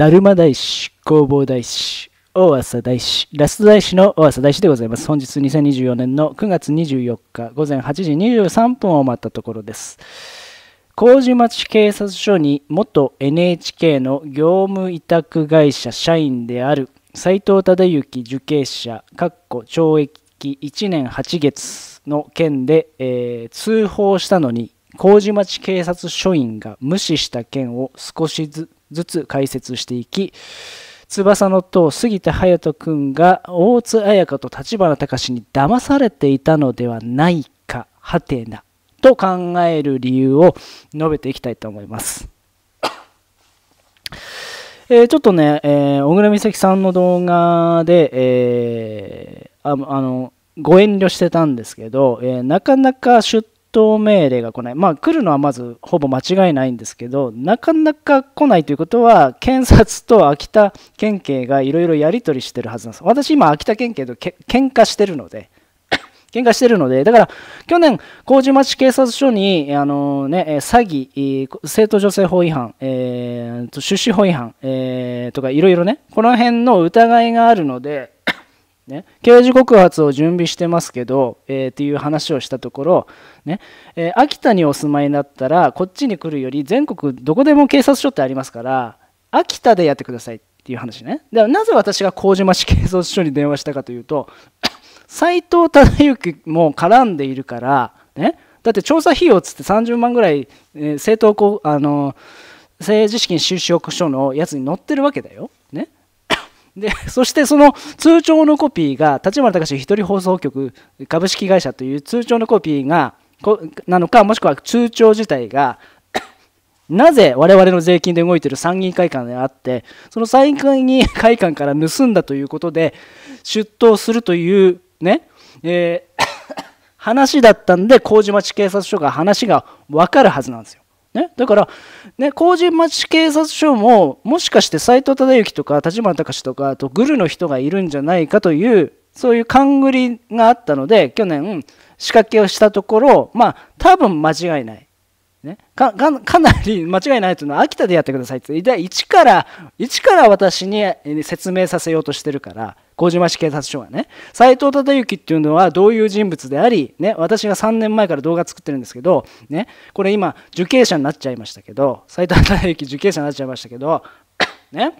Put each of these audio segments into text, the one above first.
だるま大師、工房大師、大朝大師、ラスト大師の大朝大師でございます。本日2024年の9月24日午前8時23分を待ったところです。麹町警察署に元 NHK の業務委託会社社員である斉藤忠之受刑者、懲役1年8月の件で、えー、通報したのに麹町警察署員が無視した件を少しずつずつ解説していき、翼の塔杉田隼人君が大津綾香と立花隆に騙されていたのではないかはてなと考える理由を述べていきたいと思います。えー、ちょっとね、えー、小倉美咲さんの動画で、えー、あのご遠慮してたんですけど、えなかなか出答命令が来ない、まあ、来るのはまずほぼ間違いないんですけど、なかなか来ないということは、検察と秋田県警がいろいろやり取りしてるはずなんです。私、今、秋田県警とけ喧嘩してるので、喧嘩してるので、だから去年、麹町警察署に、あのね、詐欺、生徒女性法違反、えー、出資法違反、えー、とかいろいろね、この辺の疑いがあるので、ね、刑事告発を準備してますけど、えー、っていう話をしたところ、ねえー、秋田にお住まいになったらこっちに来るより全国どこでも警察署ってありますから秋田でやってくださいっていう話ねだからなぜ私が麹町警察署に電話したかというと斎 藤忠之も絡んでいるから、ね、だって調査費用っつって30万ぐらい、えー、政党あの政治資金収支報告書のやつに載ってるわけだよ。で そしてその通帳のコピーが立花隆一人放送局株式会社という通帳のコピーがなのかもしくは通帳自体が なぜ我々の税金で動いている参議院会館であってその参議院会館から盗んだということで出頭するというね、えー、話だったんで麹町警察署が話が分かるはずなんですよ。ね、だから、ね、麹町警察署ももしかして斎藤忠之とか立花隆とかあとグルの人がいるんじゃないかというそういう勘繰りがあったので去年仕掛けをしたところまあ多分間違いないね、かかなり 間違いないというのは秋田でやってくださいって一から一から私に説明させようとしてるから麹町警察署はね斎藤忠之っていうのはどういう人物であり、ね、私が3年前から動画作ってるんですけど、ね、これ今受刑者になっちゃいましたけど斎藤忠之受刑者になっちゃいましたけどね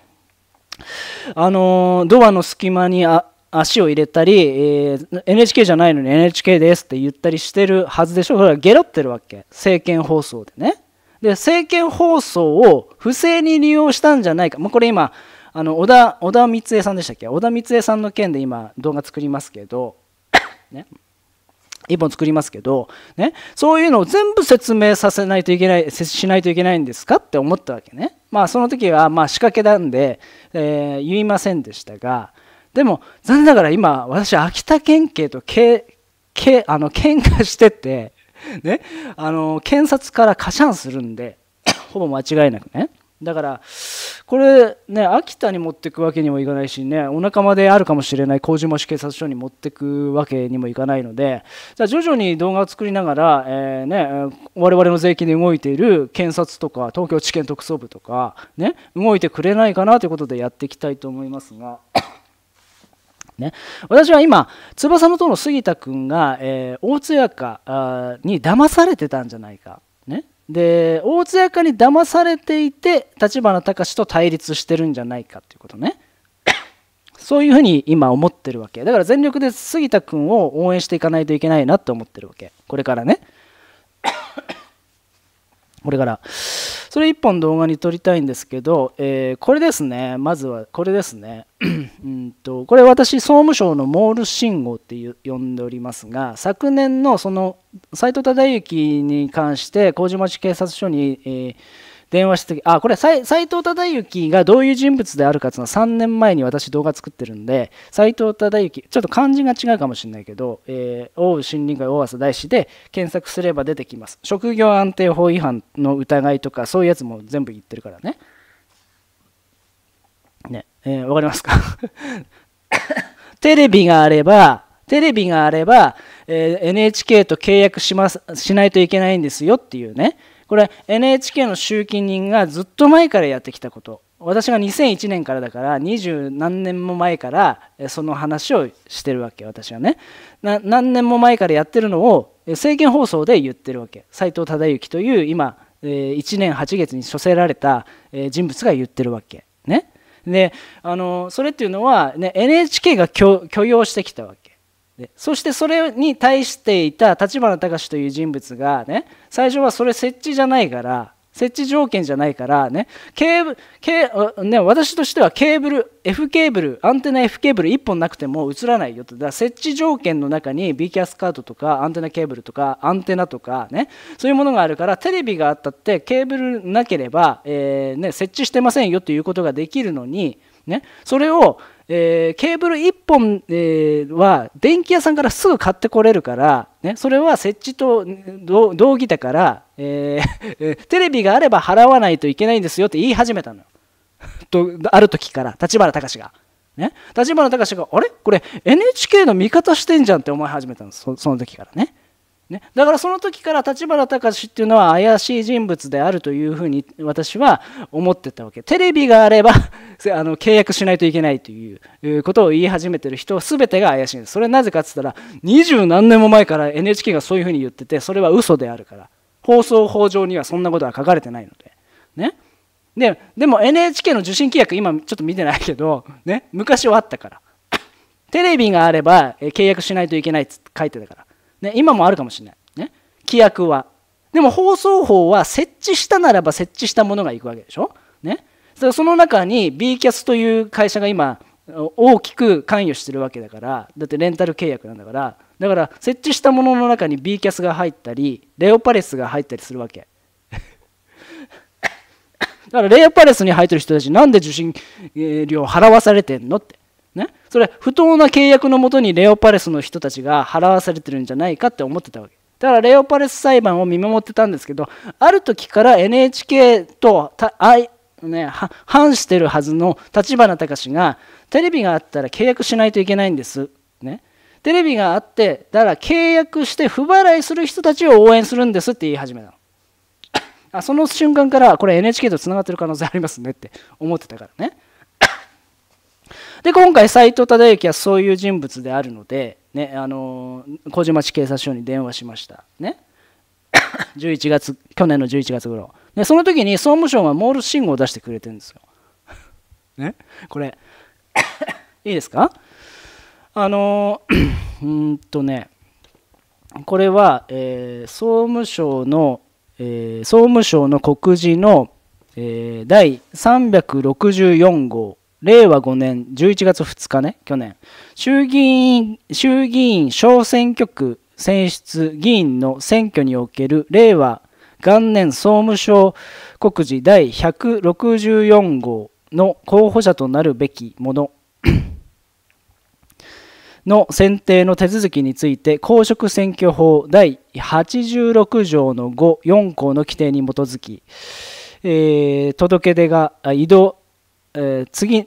あのドアの隙間にあ足を入れたり、えー、NHK じゃないのに NHK ですって言ったりしてるはずでしょ。ほら、ゲロってるわけ。政見放送でね。で、政見放送を不正に利用したんじゃないか。もうこれ今、あの、小田、小田光恵さんでしたっけ小田光恵さんの件で今、動画作りますけど、ね。一本作りますけど、ね、そういうのを全部説明させないといけない、しないといけないんですかって思ったわけね。まあその時はま仕掛けなんで、えー、言いませんでしたが、でも残念ながら今私秋田県警とけけあの喧嘩しててねあの検察からカシャンするんで ほぼ間違いなくねだからこれね秋田に持っていくわけにもいかないしねお仲間であるかもしれない麹町警察署に持っていくわけにもいかないのでじゃあ徐々に動画を作りながら、えーね、我々の税金で動いている検察とか東京地検特捜部とかね動いてくれないかなということでやっていきたいと思いますが。ね。私は今、翼の塔の杉田君が、えー、大津屋かに騙されてたんじゃないか。ね、で大津屋かに騙されていて立花隆と対立してるんじゃないかっていうことね。そういうふうに今思ってるわけ。だから全力で杉田君を応援していかないといけないなって思ってるわけ。これからね。これから。それ1本動画に撮りたいんですけど、えー、これですねまずはこれですね うんとこれ私総務省のモール信号って呼んでおりますが昨年のその斎藤忠之に関して麹町警察署に、えー電話してあこれ斎藤忠之がどういう人物であるかっていうのは3年前に私動画作ってるんで斎藤忠之ちょっと漢字が違うかもしれないけど「えー、大森林会大浅大師」で検索すれば出てきます職業安定法違反の疑いとかそういうやつも全部言ってるからねねえー、分かりますか テレビがあればテレビがあれば、えー、NHK と契約しますしないといけないんですよっていうねこれ NHK の集金人がずっと前からやってきたこと私が2001年からだから二十何年も前からその話をしてるわけ私はね何年も前からやってるのを政見放送で言ってるわけ斎藤忠之という今1年8月に処せられた人物が言ってるわけねであのそれっていうのは、ね、NHK が許容してきたわでそしてそれに対していた立花隆という人物がね最初はそれ設置じゃないから設置条件じゃないからねケーブケね私としてはケーブル F ケーブルアンテナ F ケーブル1本なくても映らないよとだ設置条件の中に B キャスカードとかアンテナケーブルとかアンテナとかねそういうものがあるからテレビがあったってケーブルなければ、えーね、設置してませんよということができるのに、ね、それをえー、ケーブル1本、えー、は電気屋さんからすぐ買ってこれるから、ね、それは設置と同義だから、えー、テレビがあれば払わないといけないんですよって言い始めたのよ。とある時から立花隆が。ね、立花隆が「あれこれ NHK の味方してんじゃん」って思い始めたのその時からね。ね、だからその時から立花隆っていうのは怪しい人物であるというふうに私は思ってたわけテレビがあれば あの契約しないといけないということを言い始めてる人全てが怪しいんですそれなぜかっつったら二十何年も前から NHK がそういうふうに言っててそれは嘘であるから放送法上にはそんなことは書かれてないのでねででも NHK の受信契約今ちょっと見てないけど、ね、昔はあったからテレビがあれば契約しないといけないって書いてたからね、今もあるかもしれない、ね、規約はでも放送法は設置したならば設置したものがいくわけでしょ、ね、その中に B キャスという会社が今大きく関与してるわけだからだってレンタル契約なんだからだから設置したものの中に B キャスが入ったりレオパレスが入ったりするわけだからレオパレスに入ってる人たちなんで受信料払わされてんのってね、それ不当な契約のもとにレオパレスの人たちが払わされてるんじゃないかって思ってたわけだからレオパレス裁判を見守ってたんですけどある時から NHK とね、反してるはずの立花隆がテレビがあったら契約しないといけないんです、ね、テレビがあってだから契約して不払いする人たちを応援するんですって言い始めたの。あその瞬間からこれ NHK とつながってる可能性ありますねって思ってたからね。で今回斎藤忠之はそういう人物であるので、ね、あの小島地警察署に電話しました、ね、11 月去年の11月頃でその時に総務省がモールス信号を出してくれてるんですよ。ね、これ いいですかあの うんとねこれは、えー、総務省の、えー、総務省の告示の、えー、第364号令和5年11月2日ね、去年、衆議院、衆議院小選挙区選出議員の選挙における令和元年総務省告示第164号の候補者となるべきもの の選定の手続きについて公職選挙法第86条の54項の規定に基づき、えー、届け出が移動、えー、次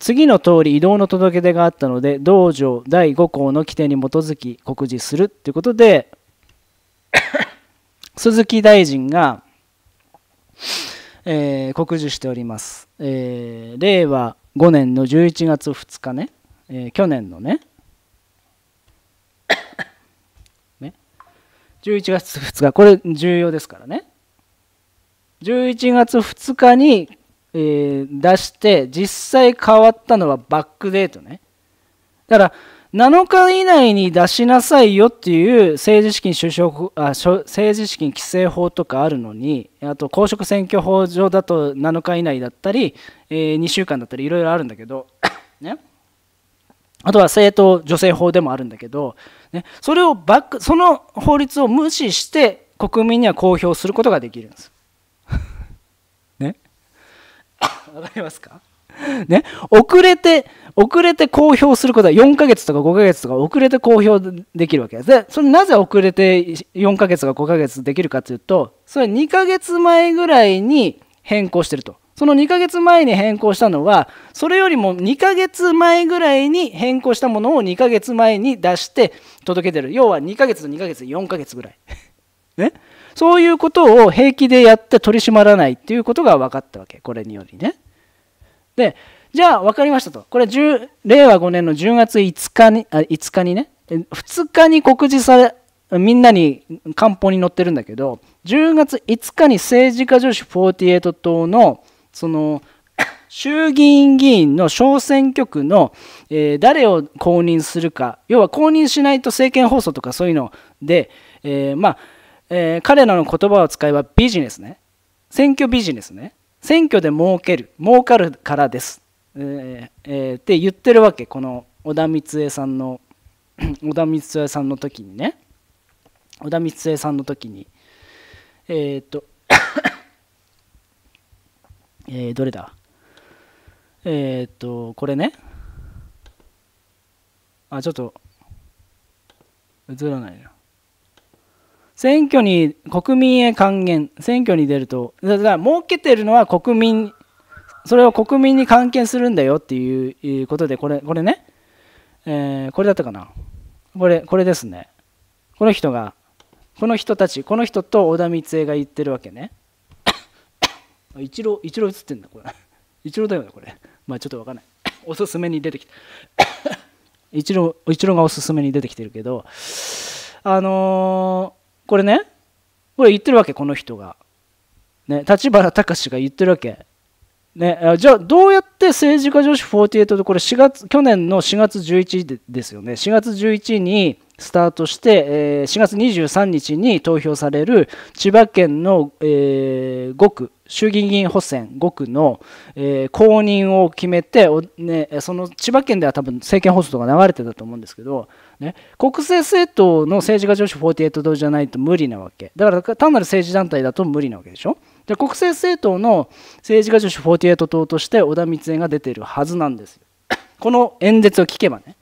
次の通り移動の届け出があったので道場第5項の規定に基づき告示するということで 鈴木大臣が、えー、告示しております、えー、令和5年の11月2日ね、えー、去年のね ね11月2日これ重要ですからね11月2日にえー、出して実際変わったのはバックデートねだから7日以内に出しなさいよっていう政治資金首相あ政治資金規正法とかあるのにあと公職選挙法上だと7日以内だったり、えー、2週間だったりいろいろあるんだけど ねあとは政党女性法でもあるんだけど、ね、それをバックその法律を無視して国民には公表することができるんです。わかりますかね、遅れて、遅れて公表することは4ヶ月とか5ヶ月とか遅れて公表できるわけです。で、それなぜ遅れて4ヶ月とか5ヶ月できるかというと、それ2ヶ月前ぐらいに変更してると。その2ヶ月前に変更したのは、それよりも2ヶ月前ぐらいに変更したものを2ヶ月前に出して届けてる。要は2ヶ月と2ヶ月、4ヶ月ぐらい。ねそういうことを平気でやって取り締まらないっていうことが分かったわけこれによりね。でじゃあ分かりましたとこれ令和5年の10月5日にあ5日にね2日に告示されみんなに官報に載ってるんだけど10月5日に政治家女子48党のその衆議院議員の小選挙区の、えー、誰を公認するか要は公認しないと政権放送とかそういうので、えー、まあえー、彼らの言葉を使えばビジネスね選挙ビジネスね選挙で儲ける儲かるからです、えーえー、って言ってるわけこの小田光恵さんの 小田光恵さんの時にね小田光恵さんの時にえー、っと えー、どれだえー、っとこれねあちょっと映らないな選挙に国民へ還元選挙に出るとだから儲けてるのは国民それを国民に還元するんだよっていうことでこれこれね、えー、これだったかなこれこれですねこの人がこの人たちこの人と小田光恵が言ってるわけね 一郎一郎映ってんだこれ 一郎だよねこれまあちょっと分かんない おすすめに出てきて一郎一郎がおすすめに出てきてるけどあのーこれねこれ言ってるわけこの人が。ね立花隆が言ってるわけ。ね、じゃあどうやって政治家女子48でこれ4月去年の4月11日ですよね4月11日にスタートして、えー、4月23日に投票される千葉県の、えー、5区衆議院議員補選5区の、えー、公認を決めてね、その千葉県では多分政権放送とか流れてたと思うんですけど、ね、国政政党の政治家女子48党じじゃないと無理なわけだから単なる政治団体だと無理なわけでしょで国政政党の政治家女子48党として小田光恵が出ているはずなんですよ この演説を聞けばね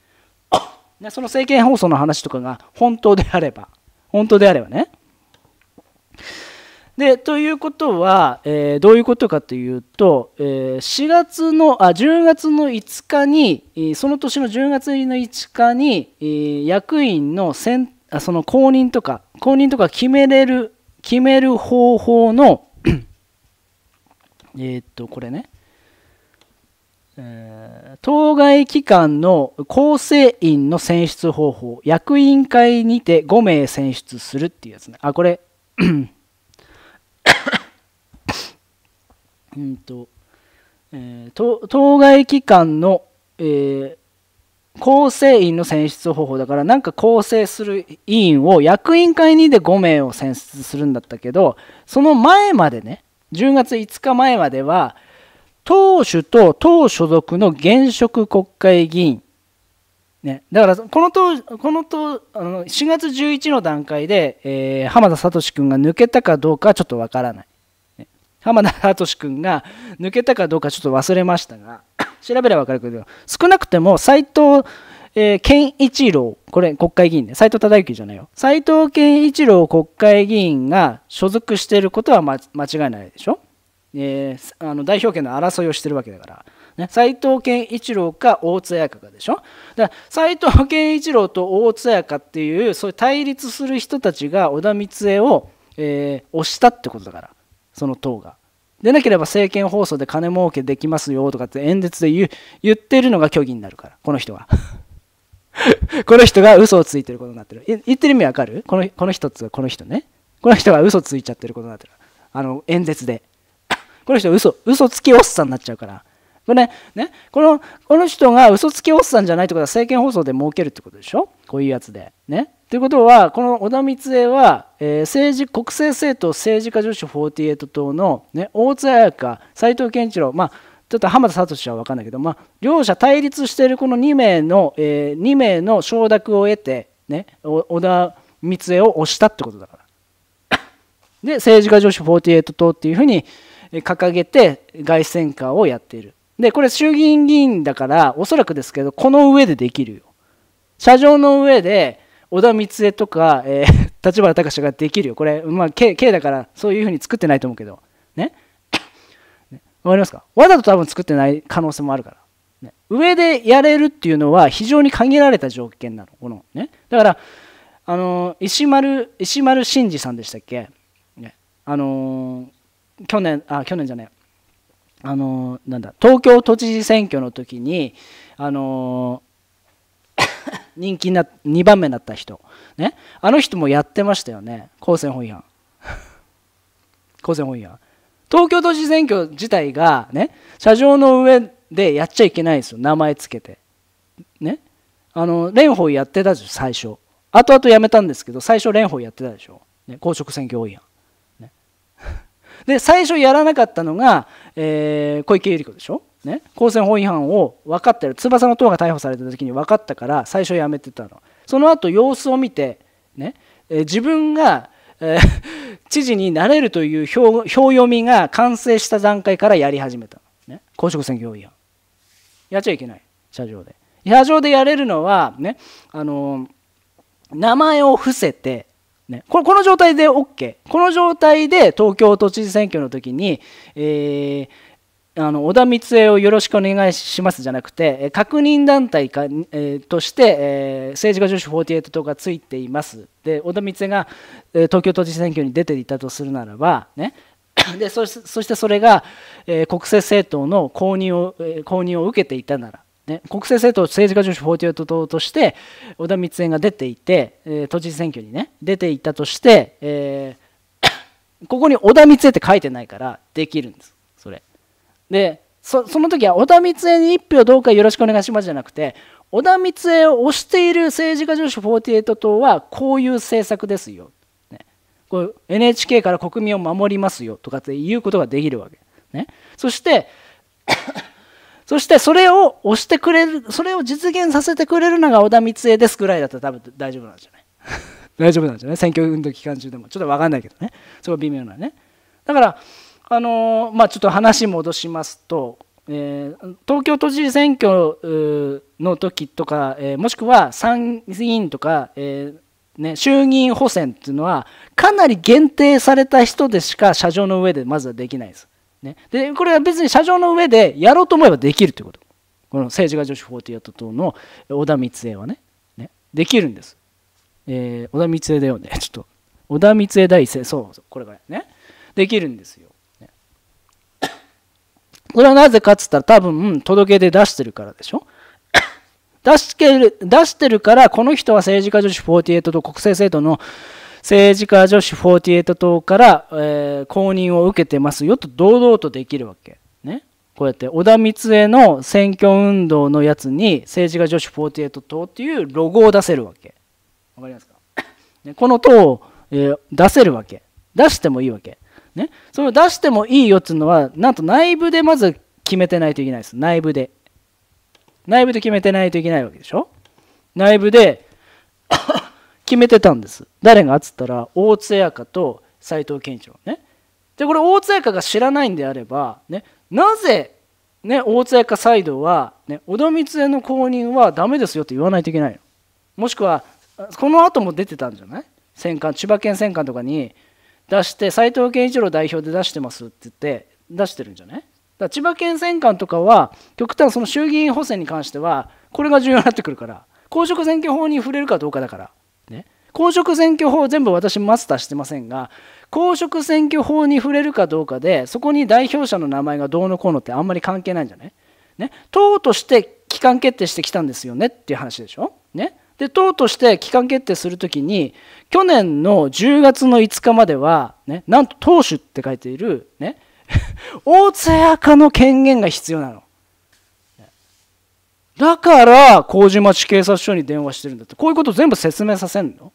ねその政権放送の話とかが本当であれば本当であればねでということは、えー、どういうことかというと、えー、4月のあ10月の5日にその年の10月の5日に、えー、役員の選あその公認とか公認とか決めれる決める方法のえっとこれね、えー、当該機関の構成員の選出方法役員会にて5名選出するっていうやつねあこれうんと、えー、当該機関の、えー、構成員の選出方法だからなんか構成する委員を役員会にで5名を選出するんだったけどその前までね10月5日前までは党首と党所属の現職国会議員ね、だからこの当この当あの4月11の段階で、えー、浜田聡君が抜けたかどうかちょっとわからない、ね、浜田聡君が抜けたかどうかちょっと忘れましたが 調べれば分かるけど少なくても斎藤、えー、健一郎これ国会議員ね斎藤忠之じゃないよ斎藤健一郎国会議員が所属していることは、ま、間違いないでしょ、えー、あの代表権の争いをしてるわけだから。ね、斉藤健一郎か大津彩香かでしょ斎斉藤健一郎と大津彩香っていうそういう対立する人たちが織田光恵を、えー、推したってことだからその党が。でなければ政権放送で金儲けできますよとかって演説で言言ってるのが虚偽になるからこの人は。この人が嘘をついてることになってる。言ってる意味わかるこのこの人ってこの人ね。この人が嘘ついちゃってることになってる。あの演説で。この人嘘、嘘つきおっさんになっちゃうから。これね、ね、この、この人が嘘つきおっさんじゃないってことは政見放送で儲けるってことでしょこういうやつで。ね。ということは、この小田光恵は、えー、政治国政政党政治家女子48党の、ね、大津彩香、斎藤健一郎、まあ、ちょっと浜田聡は分かんないけど、まあ、両者対立しているこの2名の、えー、2名の承諾を得て、ね、小田光恵を推したってことだから。で、政治家女子48党っていうふうに掲げて、凱旋会をやっている。で、これ衆議院議員だから、おそらくですけど、この上でできるよ。車上の上で、小田光恵とか、えー、立花隆ができるよ。これ、まあ、K, K だから、そういうふうに作ってないと思うけど、ね。わかりますかわざと多分作ってない可能性もあるから。ね、上でやれるっていうのは非常に限られた条件なの。このね、だから、あの石丸石丸慎二さんでしたっけ、ねあのー、去年、あ、去年じゃない、あのなんだ東京都知事選挙の時にあの 人気な2番目になった人、ね、あの人もやってましたよね公選法違反公選 法違反東京都知事選挙自体がね車上の上でやっちゃいけないんですよ名前つけてねあの蓮舫やってたでしょ最初後々やめたんですけど最初蓮舫やってたでしょ、ね、公職選挙法違反で最初やらなかったのが、えー、小池百合子でしょね、公選法違反を分かってる翼の党が逮捕された時に分かったから最初やめてたのその後様子を見て、ねえー、自分が、えー、知事になれるという表読みが完成した段階からやり始めたの、ね、公職選挙法違反やっちゃいけない車上で車上でやれるのはねあの名前を伏せてね、ここの状態で OK この状態で東京都知事選挙の時に、えー、あの小田光恵をよろしくお願いしますじゃなくて確認団体か、えー、として、えー、政治家女子48党がついていますで小田光恵が、え東京都知事選挙に出ていたとするならば、ね、でそしてそれが、え国政政党の公認を、え公認を受けていたならね、国政政党政治家女子48党として小田光恵が出ていて、えー、都知事選挙にね出ていたとして、えー、ここに小田光恵って書いてないからできるんですそれでその時は小田光恵に1票どうかよろしくお願いしますじゃなくて小田光恵を推している政治家女子48党はこういう政策ですよ、ね、こ NHK から国民を守りますよとかって言うことができるわけ、ね、そしてそしてそれを押してくれる、それを実現させてくれるのが小田光恵ですぐらいだったら多分大丈夫なんじゃない 大丈夫なんじゃない選挙運動期間中でも。ちょっと分かんないけどね。そい微妙なね。だから、あのー、まあ、ちょっと話戻しますと、えー、東京都知事選挙の時とか、えー、もしくは参議院とか、えね、衆議院補選っていうのはかなり限定された人でしか車上の上でまずはできないです。ね、でこれは別に車上の上でやろうと思えばできるということこの政治家女子48党の小田光恵はねねできるんです、えー、小田光恵だよね ちょっと小田光恵大生そうそうこれがねできるんですよ、ね、これはなぜかっつったら多分届け出出してるからでしょ出してる出してるからこの人は政治家女子48と国政政党の政治家女子48党から、えー、公認を受けてますよと堂々とできるわけ。ね。こうやって織田光恵の選挙運動のやつに政治家女子48党っていうロゴを出せるわけ。わかりますか、ね、この党を、えー、出せるわけ。出してもいいわけ。ね。その出してもいいよっていうのは、なんと内部でまず決めてないといけないです。内部で。内部で決めてないといけないわけでしょ内部で決めてたんです誰がっつったら大津彩香と斎藤健一郎ねでこれ大津彩香が知らないんであれば、ね、なぜ、ね、大津彩香サイドは、ね、小田光恵の公認はダメですよって言わないといけないのもしくはこの後も出てたんじゃない戦艦千葉県戦艦とかに出して斎藤健一郎代表で出してますって言って出してるんじゃないだ千葉県選管とかは極端その衆議院補選に関してはこれが重要になってくるから公職選挙法に触れるかどうかだからね公職選挙法全部私マスターしてませんが公職選挙法に触れるかどうかでそこに代表者の名前がどうのこうのってあんまり関係ないんじゃないね党として期間決定してきたんですよねっていう話でしょねで党として期間決定するときに去年の10月の5日までは、ね、なんと党首って書いている、ね、大津屋化の権限が必要なの。だから、麹町警察署に電話してるんだって。こういうこと全部説明させんの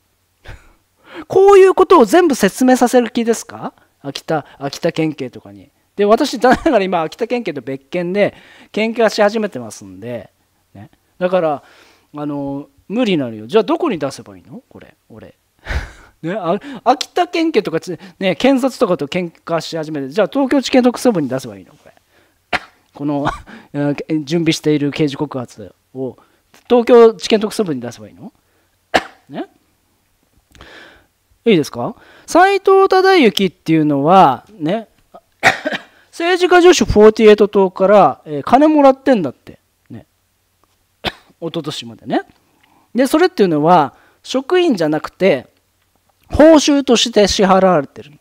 こういうことを全部説明させる気ですか秋田、秋田県警とかに。で、私、だから今、秋田県警と別件で、喧嘩し始めてますんで、ね。だから、あの、無理なのよ。じゃあ、どこに出せばいいのこれ、俺。ね、あ秋田県警とか、ね、検察とかと喧嘩し始めて、じゃあ東京地検特捜部に出せばいいのこの 準備している刑事告発を東京地検特捜部に出せばいいの ねいいですか斎藤忠之っていうのはね 政治家女子48党から、え金もらってんだってね 一昨年までねでそれっていうのは職員じゃなくて報酬として支払われてる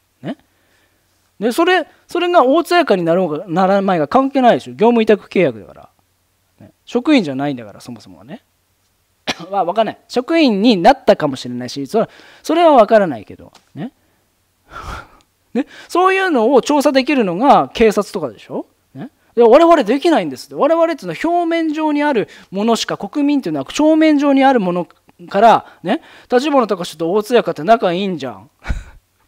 でそれそれが大通貨になろうがならないが関係ないでしょ業務委託契約だから、ね、職員じゃないんだからそもそもはねは分 かんない職員になったかもしれないしそれそれは分からないけどね ねそういうのを調査できるのが警察とかでしょで我々できないんですって我々っていうのは表面上にあるものしか国民っていうのは正面上にあるものからね立花っと大津屋かって仲いいんじゃん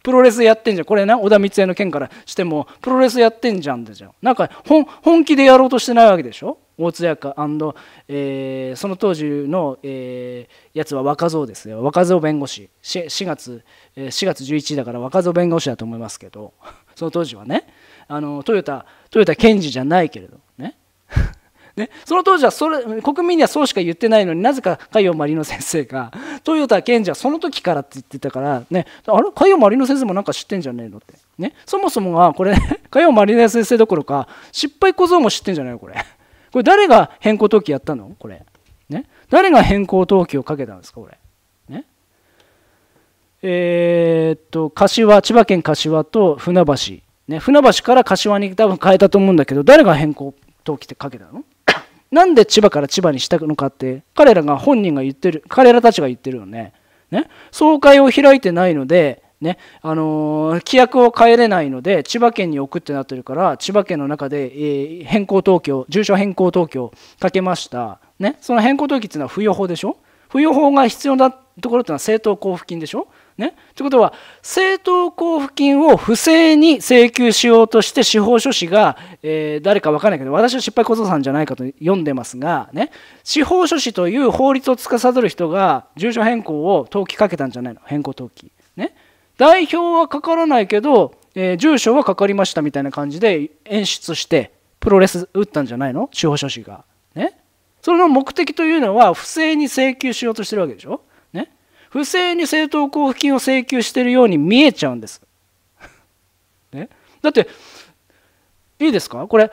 プロレスやってんじゃんこれな小田光恵の件からしてもプロレスやってんじゃんでじゃんなんか本気でやろうとしてないわけでしょ大津屋か、えー、その当時の、えー、やつは若造ですよ若造弁護士 4, 4月4月11日だから若造弁護士だと思いますけどその当時はねあのトヨタトヨタ検事じゃないけれどねね、その当時はそれ国民にはそうしか言ってないのになぜか海洋マリノ先生が豊田賢治はその時からって言ってたから、ね、あれ海洋マリノ先生もなんか知ってんじゃねえのって、ね、そもそもはこれ海洋マリノ先生どころか失敗小僧も知ってんじゃないのこれこれ誰が変更登記やったのこれ、ね、誰が変更登記をかけたんですかこれえー、っと柏千葉県柏と船橋、ね、船橋から柏に多分変えたと思うんだけど誰が変更登記ってかけたのなんで千葉から千葉にしたのかって彼らが本人が言ってる彼らたちが言ってるよねね総会を開いてないのでねあのー、規約を変えれないので千葉県に置くってなってるから千葉県の中で、えー、変更東京住所変更東をかけました、ね、その変更登記っていうのは不要法でしょ不要法が必要なところっていうのは政党交付金でしょね。ということは政党交付金を不正に請求しようとして司法書士が、えー、誰か分からないけど私は失敗小僧さんじゃないかと読んでますが、ね、司法書士という法律を司る人が住所変更を登記かけたんじゃないの変更登記。ね、代表はかからないけど、えー、住所はかかりましたみたいな感じで演出してプロレス打ったんじゃないの司法書士が。ね、その目的というのは不正に請求しようとしてるわけでしょ。不正に政党交付金を請求しているように見えちゃうんです。ね、だっていいですかこれ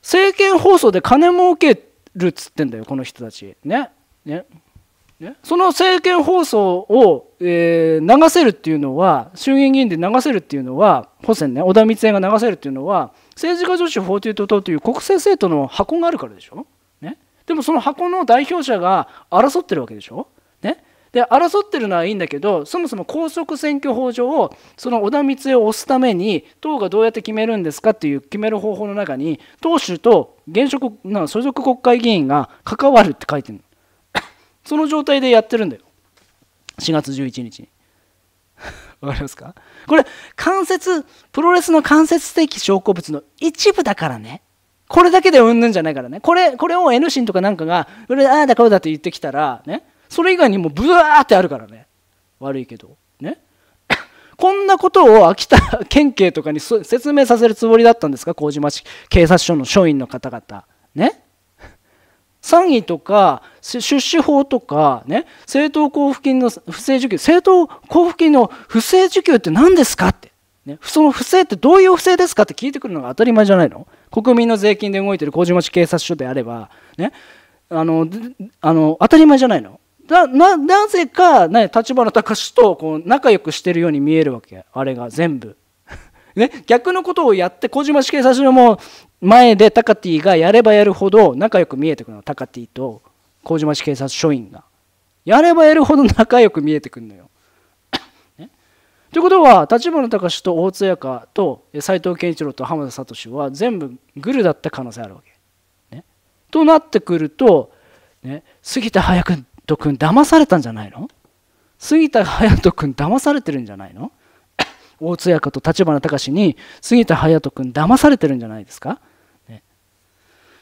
政見放送で金儲けるっつってんだよこの人たち。ねねね、その政見放送を、えー、流せるっていうのは衆議院議員で流せるっていうのは補選ね小田光恵が流せるっていうのは政治家女子法廷と党という国政政党の箱があるからでしょ、ね、でもその箱の代表者が争ってるわけでしょで争ってるのはいいんだけどそもそも公職選挙法上をその小田光恵を推すために党がどうやって決めるんですかっていう決める方法の中に党首と現職な所属国会議員が関わるって書いてる その状態でやってるんだよ4月11日に。わかりますかこれ関節プロレスの間接的証拠物の一部だからねこれだけでうんぬんじゃないからねこれこれを N 神とかなんかがこれああだこうだって言ってきたらねそれ以外にもブワーってあるからね悪いけどね こんなことを秋田県警とかに説明させるつもりだったんですか麹町警察署の署員の方々ね詐欺 とか出資法とか、ね、政党交付金の不正受給政党交付金の不正受給って何ですかって、ね、その不正ってどういう不正ですかって聞いてくるのが当たり前じゃないの国民の税金で動いてる麹町警察署であれば、ね、あのあの当たり前じゃないのだななぜか、ね、立花隆とこう仲良くしてるように見えるわけあれが全部、ね、逆のことをやって小島死刑差しのも前でタカティがやればやるほど仲良く見えてくるのタカティと島氏警察署員がやればやるほど仲良く見えてくるのよ。ね、ということは立花隆と大津彩香と斎藤健一郎と浜田聡は全部グルだった可能性あるわけ。ね、となってくると、ね、杉田早く。人君騙されたんじゃないの杉田隼人君騙されてるんじゃないの 大津役と立花隆に杉田隼人君騙されてるんじゃないですか、ね、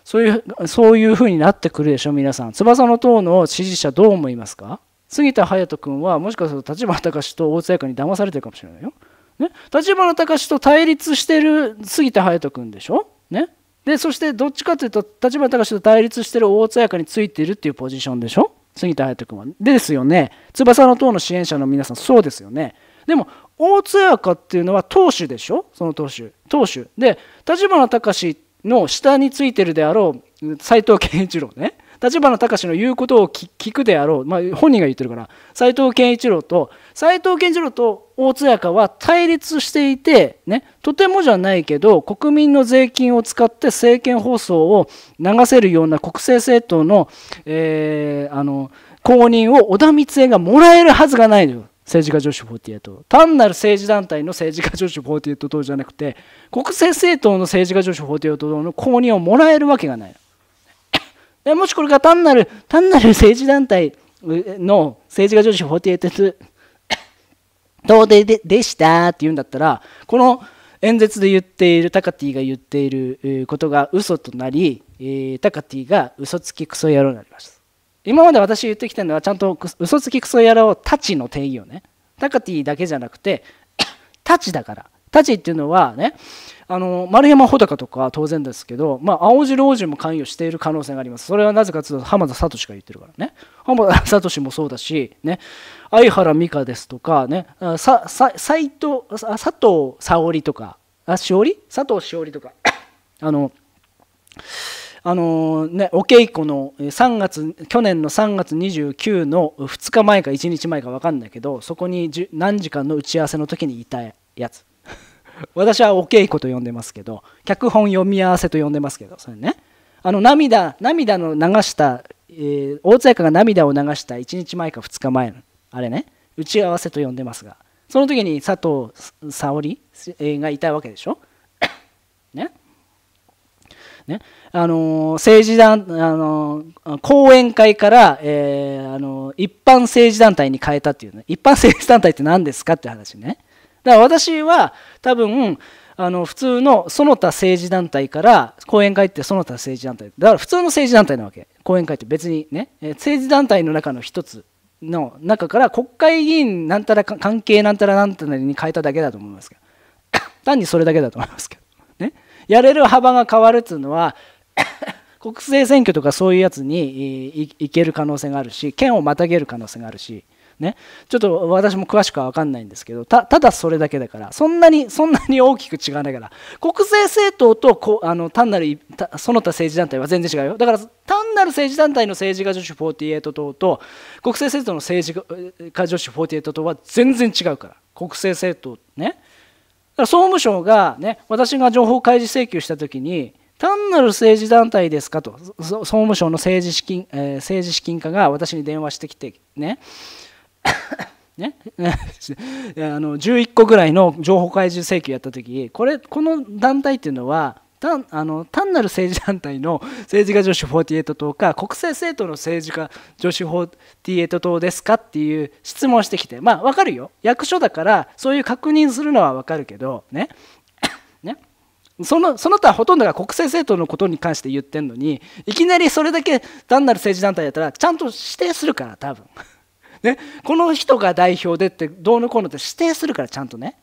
そういうそういうふうになってくるでしょ皆さん翼の塔の支持者どう思いますか杉田隼人君はもしかすると立花隆と大津役に騙されてるかもしれないよ。ね、立花隆と対立してる杉田隼人君でしょ、ね、でそしてどっちかというと立花隆と対立してる大津役についているっていうポジションでしょ杉田隼人君は。ですよね。翼の党の支援者の皆さん、そうですよね。でも、大津彩香っていうのは党首でしょその党首。党首。で、立花隆の下についてるであろう斎藤健一郎ね。立花隆の言うことを聞くであろう、まあ、本人が言ってるから斎藤健一郎と斎藤健一郎と大津香は対立していて、ね、とてもじゃないけど国民の税金を使って政権放送を流せるような国政政党の,、えー、あの公認を小田光恵がもらえるはずがないのよ。政治家女子48単なる政治団体の政治家女子48党じゃなくて国政政党の政治家女子48党の公認をもらえるわけがないでもしこれが単なる、単なる政治団体の政治家女子48党でででしたって言うんだったら、この演説で言っている、タカティが言っていることが嘘となり、タカティが嘘つきクソ野郎になります。今まで私言ってきたのは、ちゃんと嘘つきクソ野郎たちの定義をね、タカティだけじゃなくて、たちだから、たちっていうのはねあの丸山穂高とか当然ですけど、まあ、青白老人も関与している可能性がありますそれはなぜかというと浜田聡が言ってるからね浜田聡もそうだし、ね、相原美香ですとかねさ斉藤佐藤沙織とかあしおり佐藤しおりとか あのあのね、お稽古の3月去年の3月29の2日前か1日前か分かんないけどそこに何時間の打ち合わせの時にいたやつ私はお稽古と呼んでますけど脚本読み合わせと呼んでますけどそれねあの涙涙の流した、えー、大津役が涙を流した1日前か2日前のあれね打ち合わせと呼んでますがその時に佐藤沙織がいたわけでしょ ねねあのー、政治団、あのー、講演会から、えーあのー、一般政治団体に変えたっていうね一般政治団体って何ですかって話ねだから私は多分あの普通のその他政治団体から講演会ってその他政治団体だから普通の政治団体なわけ講演会って別にね政治団体の中の一つの中から国会議員なんたら関係なんたらなんたらに変えただけだと思いますけど 単にそれだけだと思いますけど、ね、やれる幅が変わるっていうのは 国政選挙とかそういうやつにいける可能性があるし県をまたげる可能性があるしね、ちょっと私も詳しくは分かんないんですけどただそれだけだからそんなにそんなに大きく違わないから国政政党とこあの単なるその他政治団体は全然違うよだから単なる政治団体の政治家女子48党と国政政党の政治家女子48党は全然違うから国政政党ねだから総務省が、ね、私が情報開示請求した時に単なる政治団体ですかと総務省の政治資金、えー、政治資金課が私に電話してきてね ね、あの11個ぐらいの情報開示請求やった時これこの団体っていうのは単あの単なる政治団体の政治家女子48党か国政政党の政治家女子48党ですかっていう質問してきてまあ分かるよ役所だからそういう確認するのは分かるけどね ねそのその他ほとんどが国政政党のことに関して言ってるのにいきなりそれだけ単なる政治団体やったらちゃんと指定するから多分。ね、この人が代表でってどうのこうのって指定するからちゃんとね。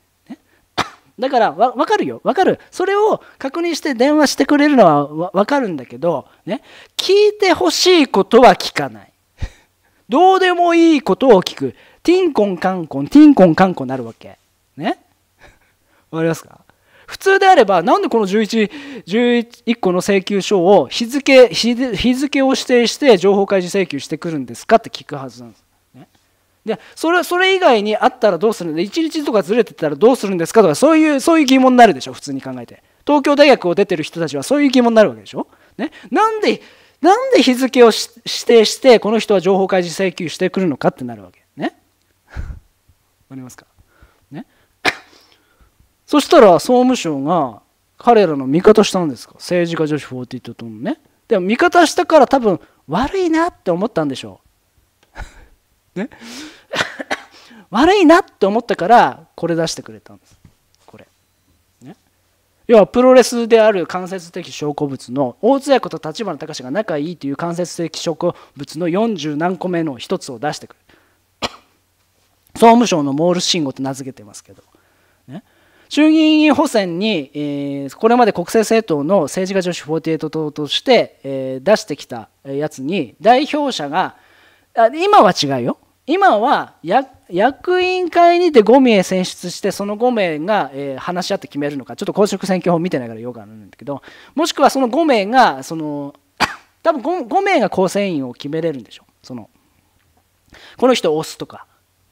だからわ分かるよ分かるそれを確認して電話してくれるのは分かるんだけど、ね、聞いてほしいことは聞かない どうでもいいことを聞くティンコンカンコンティンコンカンコンなるわけね分 かりますか普通であればなんでこの 11, 11個の請求書を日付日付を指定して情報開示請求してくるんですかって聞くはずなんですでそれそれ以外にあったらどうするんで1日とかずれてたらどうするんですかとかそういうそういう疑問になるでしょ普通に考えて東京大学を出てる人たちはそういう疑問になるわけでしょ、ね、なんでなんで日付を指定してこの人は情報開示請求してくるのかってなるわけね わかりますかね そしたら総務省が彼らの味方したんですか政治家女子42とのねでも味方したから多分悪いなって思ったんでしょう ね 悪いなって思ったからこれ出してくれたんですこれ、ね、要はプロレスである間接的証拠物の大津役と立花隆が仲いいという間接的証拠物の40何個目の一つを出してくる 総務省のモールス信号って名付けてますけど、ね、衆議院補選に、えー、これまで国政政党の政治家女子48党として、えー、出してきたやつに代表者があ今は違うよ今は役員会にて5名選出してその5名が、え話し合って決めるのかちょっと公職選挙法見てないからよくあるんだけどもしくはその5名がその 多分 5, 5名が構成員を決めれるんでしょそのこの人を押すとか、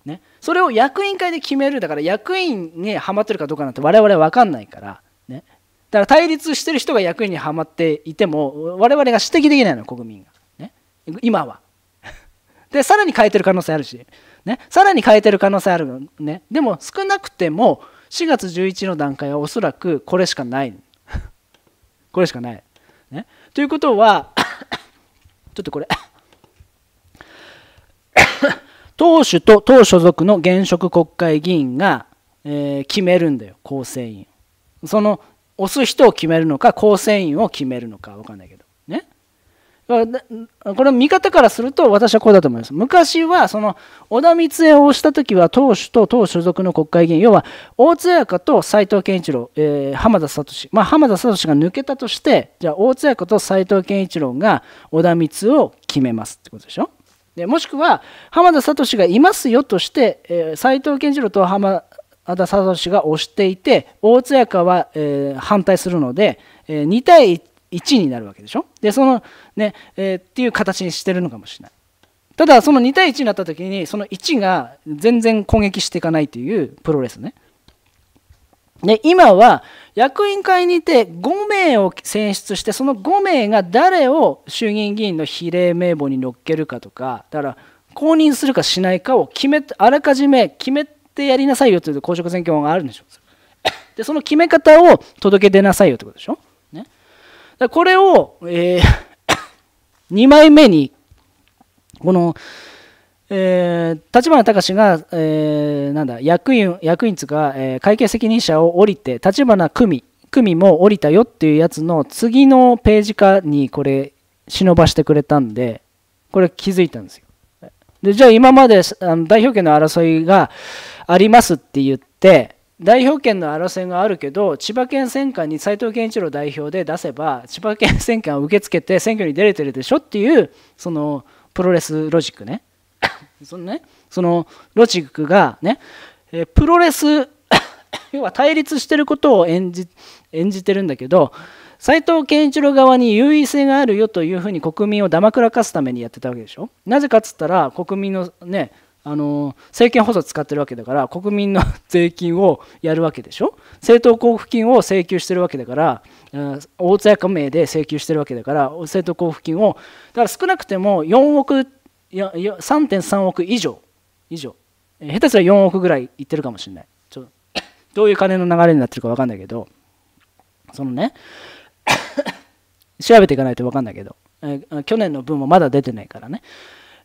ね、それを役員会で決めるだから役員にはまってるかどうかなんて我々は分かんないから、ね、だから対立してる人が役員にはまっていても我々が指摘できないの国民が、ね、今は。で、さらに変えてる可能性あるし、ね、さらに変えてる可能性あるのね。でも少なくても4月11の段階はおそらくこれしかない。これしかない。ね、ということは ちょっとこれ党首 と党所属の現職国会議員が、えー、決めるんだよ、構成員。その押す人を決めるのか、構成員を決めるのか分かんないけど。これ見方からすると私はこうだと思います。昔はその小田光恵をした時は党首と党所属の国会議員要は大津彩香と斎藤健一郎、えー、浜田聡、まあ、浜田聡が抜けたとしてじゃあ大津彩香と斎藤健一郎が小田光を決めますってことでしょでもしくは浜田聡がいますよとして斎、えー、斉藤健一郎と浜田聡が押していて大津彩香は、えー、反対するので、えー、2対1 1になるわけでしょでそのね、えー、っていう形にしてるのかもしれないただその2対1になった時にその1が全然攻撃していかないというプロレスねで今は役員会にて5名を選出してその5名が誰を衆議院議員の比例名簿に載っけるかとかだから公認するかしないかを決めあらかじめ決めてやりなさいよという公職選挙法があるんでしょでその決め方を届け出なさいよってことでしょこれを、えー、2 枚目に、この、えー、立花隆が、えー、なんだ役員役員つか、えー、会計責任者を降りて立花久美久美も降りたよっていうやつの次のページかにこれ忍ばしてくれたんでこれ気づいたんですよ。でじゃあ今まであの代表権の争いがありますって言って代表権の争いがあるけど千葉県選管に斎藤健一郎代表で出せば千葉県選管を受け付けて選挙に出れてるでしょっていうそのプロレスロジックね そのねそのロジックがね、えプロレス 要は対立してることを演じ演じてるんだけど斎藤健一郎側に優位性があるよというふうに国民をだまくらかすためにやってたわけでしょなぜかっつったら国民のねあの政権補佐使ってるわけだから国民の税金をやるわけでしょ政党交付金を請求してるわけだから大津屋名で請求してるわけだから政党交付金をだから少なくても4億3.3億以上以上下手すら4億ぐらいいってるかもしれないちょどういう金の流れになってるか分かんないけどそのね 調べていかないと分かんないけど、えー、去年の分もまだ出てないからね、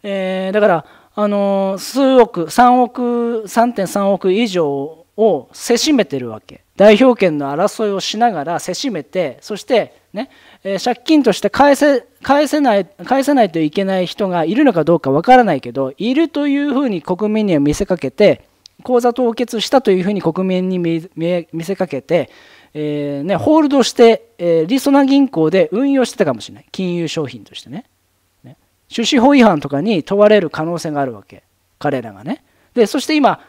えー、だからあの数億3億3.3億以上をせしめてるわけ代表権の争いをしながらせしめてそしてね、え借金として返せ返せない返せないといけない人がいるのかどうかわからないけどいるというふうに国民には見せかけて口座凍結したというふうに国民に見せかけて、えーね、ホールドして、えー、りそな銀行で運用してたかもしれない金融商品としてね種子法違反とかに問われる可能性があるわけ彼らがねでそして今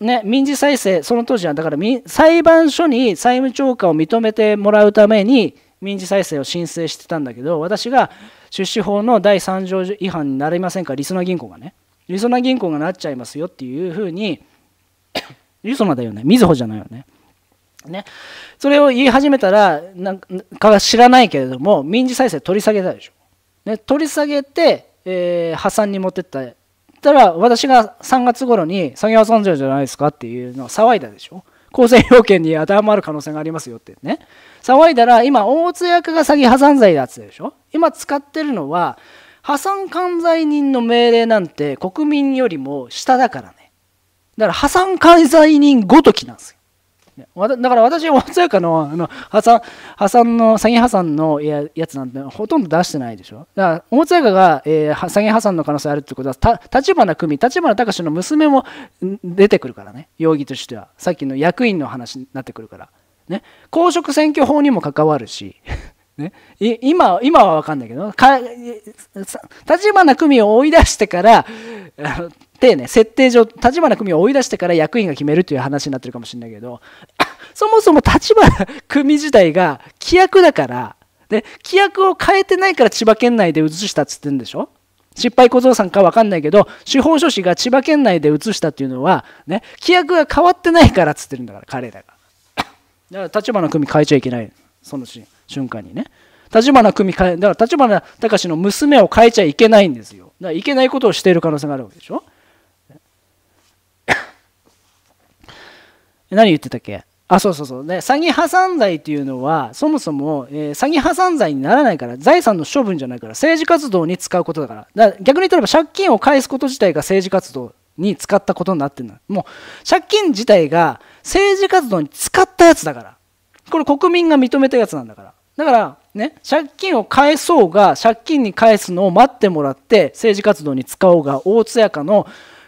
ね、民事再生その当時はだから裁判所に債務超過を認めてもらうために民事再生を申請してたんだけど私が出資法の第3条違反になりませんかりそな銀行がねりそな銀行がなっちゃいますよっていうふうに りそなだよねみずほじゃないよねねそれを言い始めたらなんか知らないけれども民事再生取り下げたでしょね、取り下げて、えー、破産に持ってったたら私が3月頃に作業存在じゃないですかっていうのを騒いだでしょ構成要件に当てはまる可能性がありますよってね騒いだら今大津役が詐欺破産罪だっつでしょ今使ってるのは破産管財人の命令なんて国民よりも下だからねだから破産管財人ごときなんですよだから私は松坂のあの破産破産の詐欺破産のやつなんてほとんど出してないでしょだから大津が、えー、詐欺破産の可能性あるってことは立花久美立花隆の娘も出てくるからね容疑としてはさっきの役員の話になってくるから、ね、公職選挙法にも関わるし ね、今今は分かんないけど立花久美を追い出してからでね設定上立花組を追い出してから役員が決めるという話になってるかもしれないけど そもそも立花組自体が規約だからで規約を変えてないから千葉県内で移したっつってんでしょ失敗小僧さんか分かんないけど司法書士が千葉県内で移したっていうのはね規約が変わってないからっつってるんだから彼らが だから立花組変えちゃいけないその瞬間にね立花組変えだから立花隆の娘を変えちゃいけないんですよだからいけないことをしている可能性があるわけでしょ何言ってたっけあ、そうそうそう。ね詐欺破産罪っていうのは、そもそも、えー、詐欺破産罪にならないから、財産の処分じゃないから、政治活動に使うことだから。だから逆に言ったら、借金を返すこと自体が政治活動に使ったことになってるの。もう、借金自体が政治活動に使ったやつだから。これ国民が認めたやつなんだから。だから、ね、借金を返そうが、借金に返すのを待ってもらって、政治活動に使おうが、大津やかの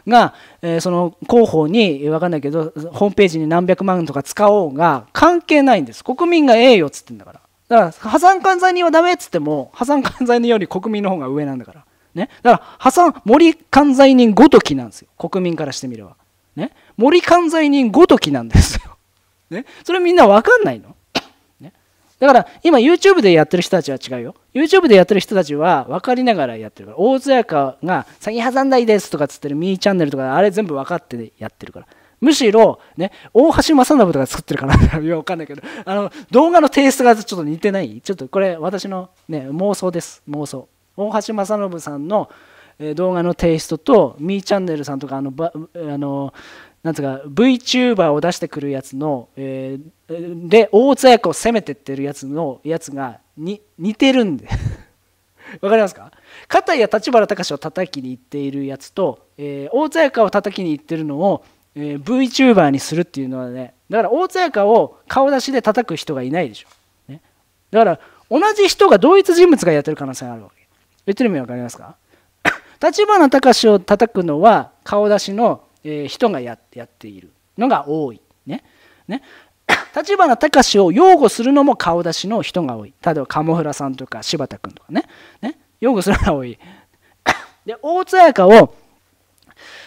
が、えー、その広報に分かんないけどホームページに何百万とか使おうが関係ないんです国民がええよっつってんだからだから破産管財人はダメっつっても破産管財人より国民の方が上なんだから。ね、だから破産森管財人ごときなんですよ国民からしてみれば、ね、森管財人ごときなんですよ、ね、それみんな分かんないのだから今 YouTube でやってる人たちは違うよ。YouTube でやってる人たちは分かりながらやってるから。大津屋が詐欺挟んだいですとかつってるミーチャンネルとかあれ全部分かってやってるから。むしろ、ね、大橋正信とか作ってるかなよくわかんないけど、あの、動画のテイストがちょっと似てないちょっとこれ私のね、妄想です。妄想。大橋正信さんの動画のテイストと、ミーチャンネルさんとか、あの、あの、なんつうか VTuber を出してくるやつの、えー、で大津役を攻めてってるやつのやつがに似てるんで わかりますか片や立花隆を叩きに行っているやつと、えー、大津役を叩きに行ってるのを、えー、VTuber にするっていうのはねだから大津役を顔出しで叩く人がいないでしょ、ね、だから同じ人が同一人物がやってる可能性があるわけ言ってる意味わかりますか 立花隆を叩くのは顔出しのえ人がややっているのが多い。ね。ね 立花隆を擁護するのも顔出しの人が多い。例えば、鴨倉さんとか柴田君とかね。ね擁護するのが多い。で、大津彩香を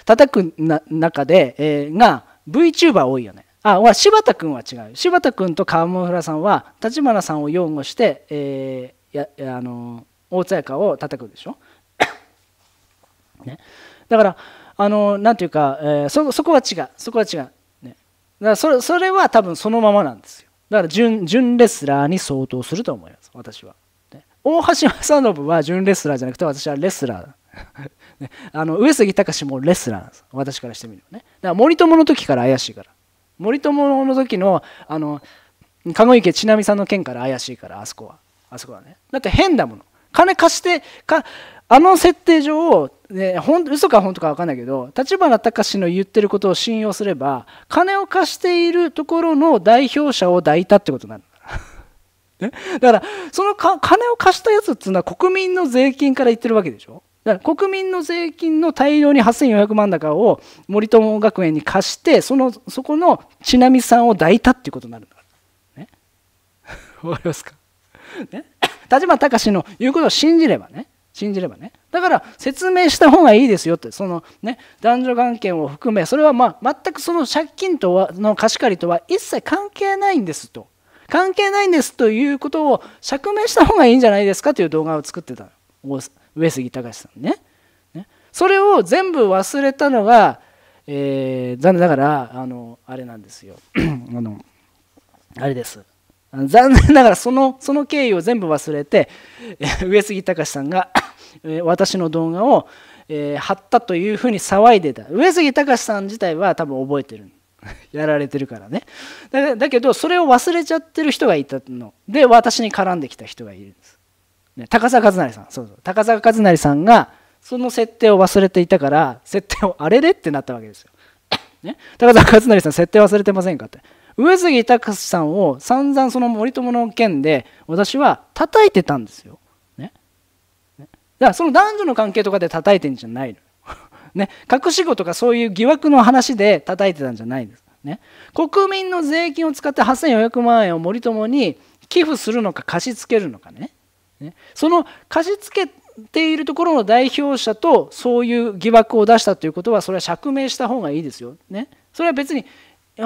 叩くな中で、えー、が VTuber 多いよね。あ、柴田君は違う。柴田君と鴨倉さんは、立花さんを擁護して、えー、やあの大津彩香を叩くでしょ。ね、だから、あのなんていうか、えー、そそこは違うそこは違う、ね、だからそれそれは多分そのままなんですよだから準準レスラーに相当すると思います私は、ね、大橋正信は準レスラーじゃなくて私はレスラーだ ね、あの上杉隆もレスラーなんです私からしてみればねだから森友の時から怪しいから森友の時のあの籠池千奈美さんの件から怪しいからあそこはあそこはねだって変だもの金貸してかあの設定上、ね、ほん嘘か本当か分かんないけど立花隆の言ってることを信用すれば金を貸しているところの代表者を抱いたってことになる。ね、だからそのか金を貸したやつっていうのは国民の税金から言ってるわけでしょだから国民の税金の大量に8400万高を森友学園に貸してそのそこのちなみさんを抱いたっていうことになるんだから。ね、わかりますか、ね、立花隆の言うことを信じればね信じればね。だから説明した方がいいですよって、そのね、男女関係を含め、それはまあ全くその借金とはの貸し借りとは一切関係ないんですと。関係ないんですということを釈明した方がいいんじゃないですかという動画を作ってた上杉隆さんね。ねそれを全部忘れたのが、えー、残念ながらあのあれなんですよ あのあれです残念ながらそのその経緯を全部忘れて上杉隆さんが私の動画を、えー、貼ったというふうに騒いでた上杉隆さん自体は多分覚えてるやられてるからねだけどそれを忘れちゃってる人がいたので私に絡んできた人がいるんです、ね、高坂和成さんそうそう高坂和成さんがその設定を忘れていたから設定をあれでってなったわけですよ、ね、高坂和成さん設定忘れてませんかって上杉隆さんを散々その森友の件で私は叩いてたんですよ。ね。ねだからその男女の関係とかで叩いてんじゃないの。ね、隠し子とかそういう疑惑の話で叩いてたんじゃないんです。ね、国民の税金を使って8400万円を森友に寄付するのか貸し付けるのかねねその貸し付けているところの代表者とそういう疑惑を出したということはそれは釈明した方がいいですよ。ね、それは別に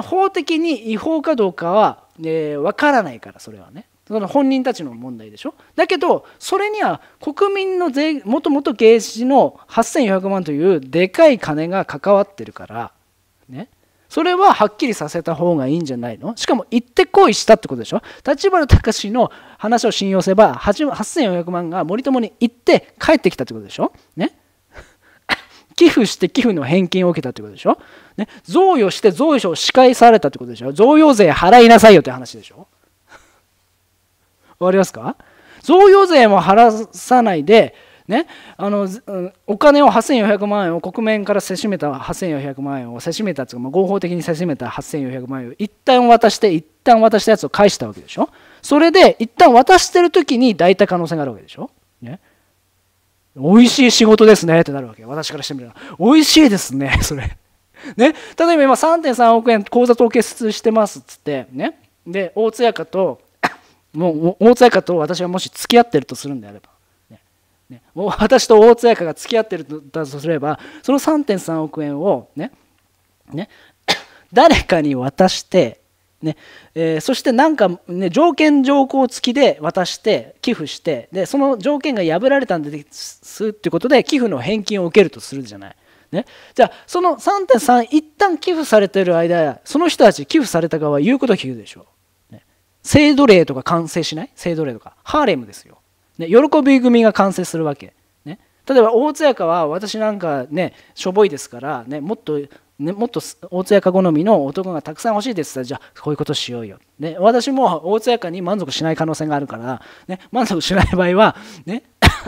法的に違法かどうかは、えー、分からないからそれはねその本人たちの問題でしょだけどそれには国民の税もともと芸士の8400万というでかい金が関わってるからねそれははっきりさせた方がいいんじゃないのしかも行ってこいしたってことでしょ立花隆の話を信用すれば8400万が森友に行って帰ってきたってことでしょね寄付して寄付の返金を受けたってことでしょ、ね、贈与して贈与を仕返されたってことでしょ贈与税払いなさいよって話でしょわかりますか贈与税も払わさないで、ね、あのお金を8400万円を国民からせしめた8400万円をせしめたつまり合法的にせしめた8400万円を一旦渡して一旦渡したやつを返したわけでしょそれで一旦渡してる時に抱いた可能性があるわけでしょ、ね、美味しい仕事ですねってなるわけ。私からしてみれば。美味しいですね、それ。ね、例えば今3.3億円口座凍結してますっつってねで大津屋かと もう大津屋と私がもし付き合ってるとするんであれば、ねね、もう私と大津屋が付き合ってるとすればその3.3億円をねね 誰かに渡してねえー、そしてなんか、ね、条件条項付きで渡して寄付してでその条件が破られたんですっていうことで寄付の返金を受けるとするじゃない。ね、じゃあその3.3一旦寄付されてる間その人たち寄付された側は言うこと聞くでしょう、ね、制度例とか完成しない制度例とかハーレムですよ、ね、喜び組が完成するわけ、ね、例えば大津やかは私なんかねしょぼいですから、ね、もっとね、もっと大津屋か好みの男がたくさん欲しいですじゃあこういうことしようよ、ね、私も大津屋かに満足しない可能性があるから、ね、満足しない場合は、ね、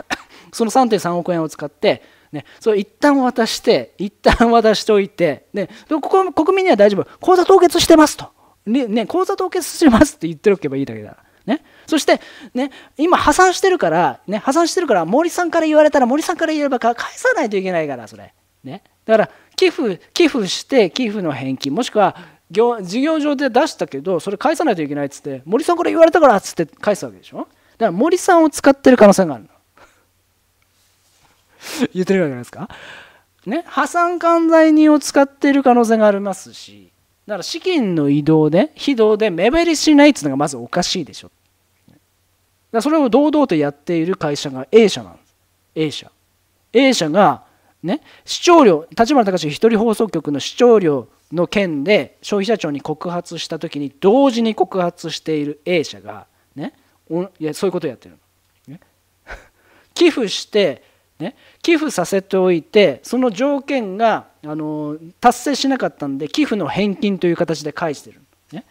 その3.3億円を使ってね、それ一旦渡して一旦渡しておいて、ね、ここ国民には大丈夫口座凍結してますと、ねね、口座凍結してますって言っておけばいいだけだね、そして、ね、今破産してるから、ね、破産してるから森さんから言われたら森さんから言えば返さないといけないからそれねだから寄付寄付して寄付の返金もしくは業事業上で出したけどそれ返さないといけないっつって森さんから言われたからっつって返すわけでしょだから森さんを使ってる可能性があるの 言ってるわけじゃないですかね破産管財人を使ってる可能性がありますしだから資金の移動で非道で目減りしないっつうのがまずおかしいでしょだそれを堂々とやっている会社が A 社なんです A 社 A 社がね、視聴料立花隆一人放送局の視聴料の件で消費者庁に告発したときに同時に告発している A 社が、ね、いやそういうことをやってるの、ね、寄付して、ね、寄付させておいてその条件があの達成しなかったんで寄付の返金という形で返してるの、ね、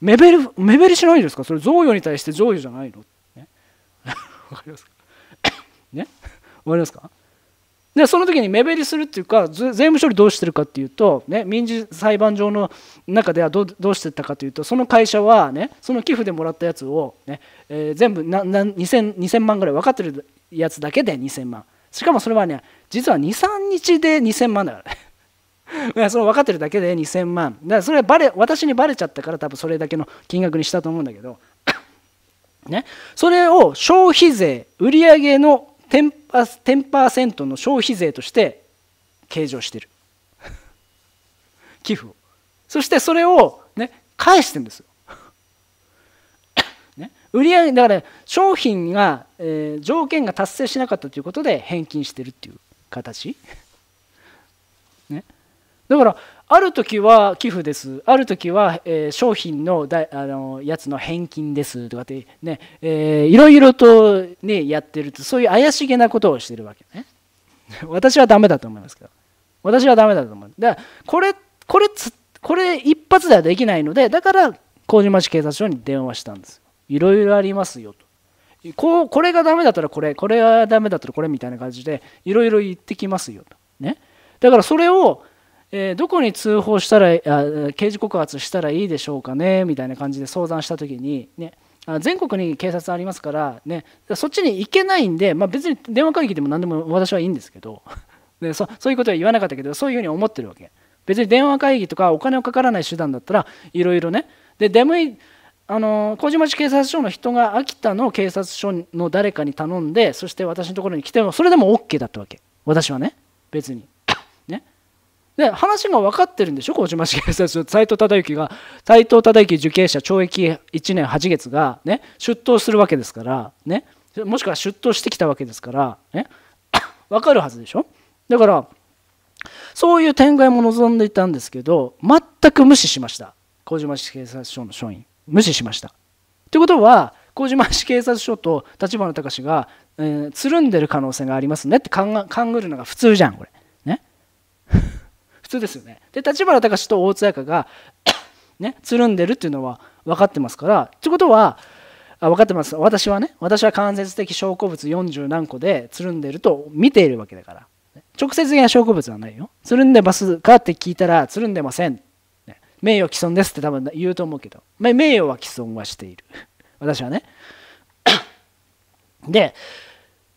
目減り目減りしないですかそれ贈与に対して贈与じゃないの、ね、わかりますかねわかりますかでその時に目減りするっていうか税務処理どうしてるかっていうと、ね、民事裁判所の中ではどうしてたかというとその会社は、ね、その寄付でもらったやつをね、えー、全部なな 2000, 2000万ぐらい分かってるやつだけで2000万しかもそれはね実は23日で2000万だからね その分かってるだけで2000万だからそれはバレ私にバレちゃったから多分それだけの金額にしたと思うんだけど ね、それを消費税売上の10%の消費税として計上してる寄付をそしてそれを、ね、返してるんですよね、売上だから、商品が、えー、条件が達成しなかったということで返金してるっていう形だからある時は寄付ですある時は、えー、商品のだあのやつの返金ですとかってね、えー、いろいろと、ね、やってるとそういう怪しげなことをしてるわけね 私はダメだと思いますけど私はダメだと思うだからこれこれこれ一発ではできないのでだから麹町警察署に電話したんですいろいろありますよとこうこれがダメだったらこれこれがダメだったらこれみたいな感じでいろいろ言ってきますよとねだからそれをえー、どこに通報したらあ刑事告発したらいいでしょうかねみたいな感じで相談した時に、ね、全国に警察ありますから、ね、そっちに行けないんで、まあ、別に電話会議でも何でも私はいいんですけど でそそういうことは言わなかったけどそういうふうに思ってるわけ別に電話会議とかお金をかからない手段だったらいろいろねで出向いあの麹町警察署の人が秋田の警察署の誰かに頼んでそして私のところに来てもそれでも OK だったわけ私はね別にで話が分かってるんでしょ小島茂察署、斎藤忠之が斎藤忠之受刑者懲役1年8月が、ね、出頭するわけですから、ね、もしくは出頭してきたわけですから、ね、分かるはずでしょだからそういう展開も望んでいたんですけど全く無視しました小島市警察署の署員無視しました。ということは小島市警察署と立花隆が、えー、つるんでる可能性がありますねって勘ぐるのが普通じゃんこれ。普通ですよね。で立花隆と大津彩香が ねつるんでるっていうのは分かってますからってことはあ分かってます私はね私は間接的証拠物40何個でつるんでると見ているわけだから直接的な証拠物はないよつるんでますかって聞いたらつるんでません、名誉毀損ですって多分言うと思うけど、まあ、名誉は毀損はしている 私はねで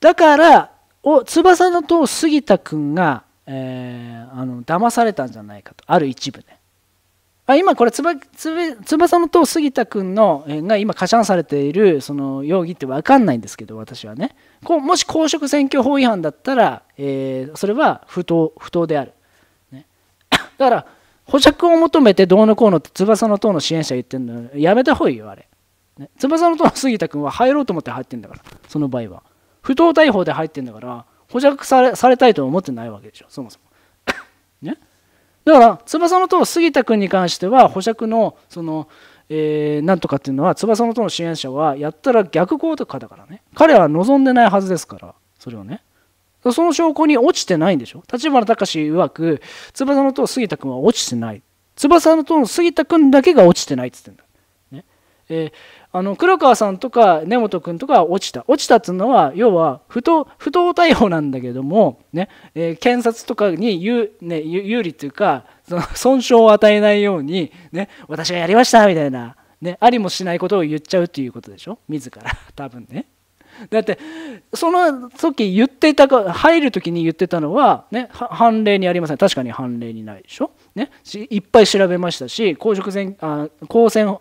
だからお翼の塔杉田君がえー、あの騙されたんじゃないかとある一部ねあ今これつばつ翼の塔杉田君の、えー、が今加算されているその容疑って分かんないんですけど私はねこうもし公職選挙法違反だったら、えー、それは不当不当である、ね、だから保釈を求めてどうのこうのって翼の塔の支援者言ってるのやめた方がいいよあれ、ね、翼の塔の杉田君は入ろうと思って入ってんだからその場合は不当逮捕で入ってんだから保釈されされたいとは思ってないわけでしょそもそも。ね、だから翼の党杉田君に関しては保釈のその、えー、なんとかっていうのは翼の党の支援者はやったら逆効果だからね彼は望んでないはずですからそれをね。その証拠に落ちてないんでしょ立花隆曰く翼の党杉田君は落ちてない翼の党の杉田君だけが落ちてないっつってんだ。ねえーあの黒川さんとか根本君とかは落ちた落ちたっていうのは要は不当不当逮捕なんだけども、ねえー、検察とかに有,、ね、有利っていうかその損傷を与えないように、ね、私がやりましたみたいな、ね、ありもしないことを言っちゃうっていうことでしょ自ら 多分ね。だってその時言っていたか入る時に言ってたのは、ね、判例にありません確かに判例にないでしょ、ね、いっぱい調べましたし公職選あ公選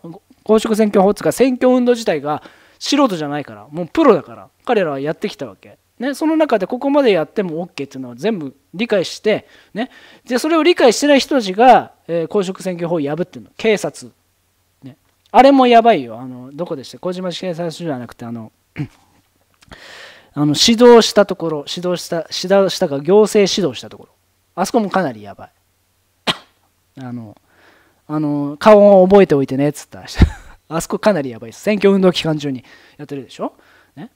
公職選挙法っていうか選挙運動自体が素人じゃないからもうプロだから彼らはやってきたわけ。ね、その中でここまでやっても OK っていうのは全部理解して、ね、でそれを理解してない人たちが、えー、公職選挙法を破ってるの警察、ね、あれもやばいよあのどこでした小島市警察署じゃなくてあのあの指導したところ指導した指導したか行政指導したところあそこもかなりやばいあのあの顔を覚えておいてねっつったら あそこかなりやばいです選挙運動期間中にやってるでしょ、ね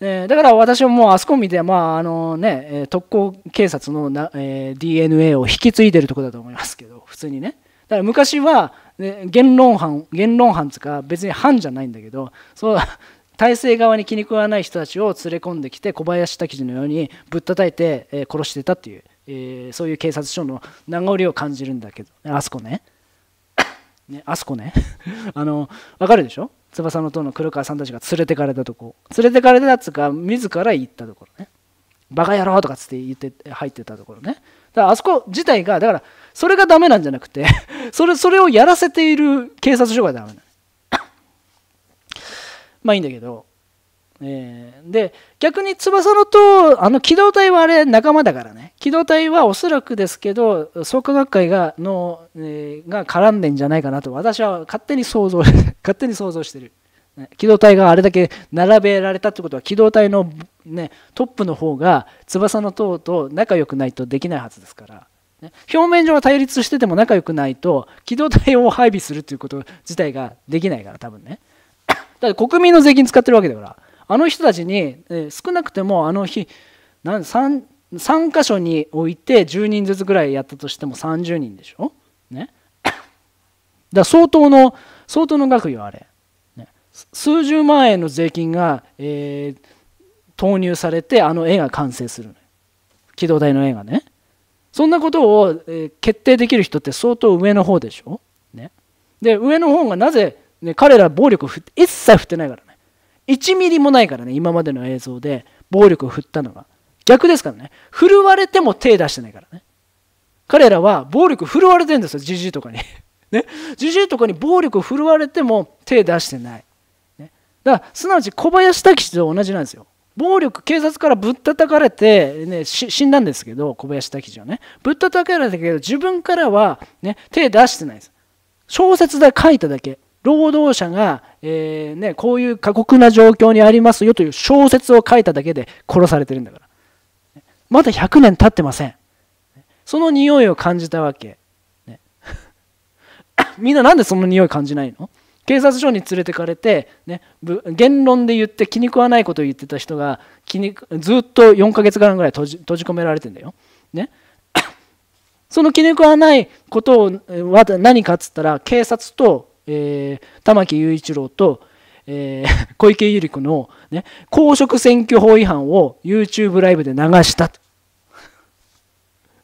えー、だから私はもうあそこ見て、まああのね、特攻警察のな、えー、DNA を引き継いでるとこだと思いますけど普通にねだから昔は、ね、言論犯言論犯つか別に犯じゃないんだけどそう 体制側に気に食わない人たちを連れ込んできて小林滝次のようにぶったたいて、え殺してたっていう、えー、そういう警察署の名残を感じるんだけどあそこね。ね、あそこね あの分かるでしょ翼の塔の黒川さんたちが連れてかれたとこ連れてかれたやつが自ら行ったところねバカ野郎とかつって言って入ってたところねだからあそこ自体がだからそれがダメなんじゃなくて それそれをやらせている警察署がダメなの まあいいんだけどえー、で逆に翼の塔あの機動隊はあれ仲間だからね機動隊はおそらくですけど創価学会がの、えー、が絡んでんじゃないかなと私は勝手に想像 勝手に想像してる、ね、機動隊があれだけ並べられたってことは機動隊の、ね、トップの方が翼の塔と仲良くないとできないはずですから、ね、表面上は対立してても仲良くないと機動隊を配備するということ自体ができないから多分ねだって国民の税金使ってるわけだからあの人たちに、え少なくてもあの日なん 3, 3箇所に置いて10人ずつぐらいやったとしても30人でしょね だ相当の相当の額よあれ、ね、数十万円の税金が、えー、投入されてあの絵が完成する機動隊の絵がねそんなことを、え決定できる人って相当上の方でしょねで上の方がなぜ、ね、彼ら暴力一切振ってないから1ミリもないからね、今までの映像で暴力を振ったのが。逆ですからね、振るわれても手出してないからね。彼らは暴力振るわれてるんですよ、じじいとかに。ね、じじいとかに暴力振るわれても手出してない。ね、だから、すなわち小林武史と同じなんですよ。暴力、警察からぶったたかれて、ね、死んだんですけど、小林武史はね。ぶったたかれたけど、自分からは、ね、手出してないです。小説で書いただけ。労働者が、えー、ね、こういう過酷な状況にありますよという小説を書いただけで殺されてるんだから。まだ100年経ってません。その匂いを感じたわけ。ね、みんななんでその匂い感じないの警察署に連れてかれて、ね、言論で言って気に食わないことを言ってた人が気にずっと4ヶ月間ぐらい閉じ閉じ込められてんだよ。ね、その気に食わないことは何かっつったら警察とえー、玉木雄一郎と、えー、小池百合子の、ね、公職選挙法違反を YouTube ライブで流した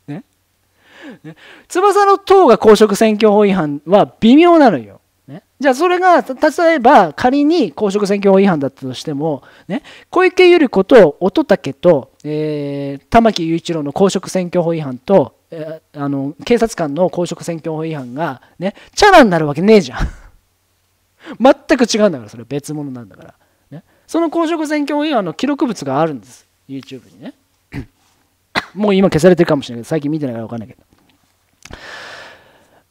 ね。ね翼の党が公職選挙法違反は微妙なのよ。ね、じゃあそれが例えば仮に公職選挙法違反だったとしても、ね、小池百合子と乙武と、えー、玉木雄一郎の公職選挙法違反とえあの警察官の公職選挙法違反がねチャラになるわけねえじゃん 全く違うんだからそれ別物なんだから、ね、その公職選挙法違反の記録物があるんです YouTube にね もう今消されてるかもしれないけど最近見てないから分かんないけど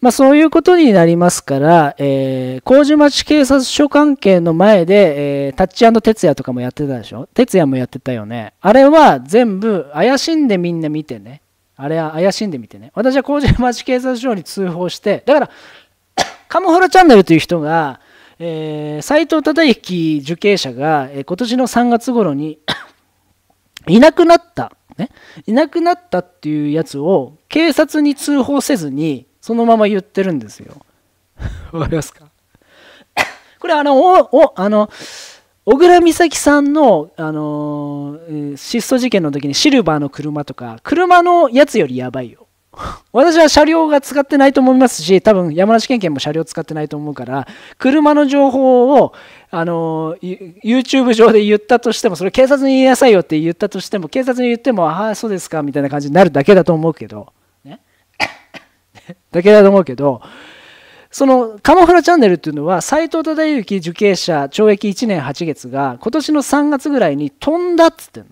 まあ、そういうことになりますから、えー、麹町警察署関係の前で、えー、タッチ哲也とかもやってたでしょ哲也もやってたよね。あれは全部怪しんでみんな見てね。あれは怪しんでみてね。私は工事町警察署に通報して、だから、カモフラチャンネルという人が、えー、藤忠之受刑者が、えー、今年の3月頃に いなくなった、ね、いなくなったっていうやつを警察に通報せずにそのまま言ってるんですよ。わかりますか これあのおおあの小倉美咲さんの、あのー、失踪事件の時にシルバーの車とか、車のやつよりやばいよ。私は車両が使ってないと思いますし、多分山梨県警も車両使ってないと思うから、車の情報を、あのー、YouTube 上で言ったとしても、それ警察に言いなさいよって言ったとしても、警察に言っても、ああ、そうですかみたいな感じになるだけだと思うけど、ね、だけだと思うけど、そのカモフラチャンネルっていうのは斎藤忠之受刑者懲役1年8月が今年の3月ぐらいに飛んだっつってんの。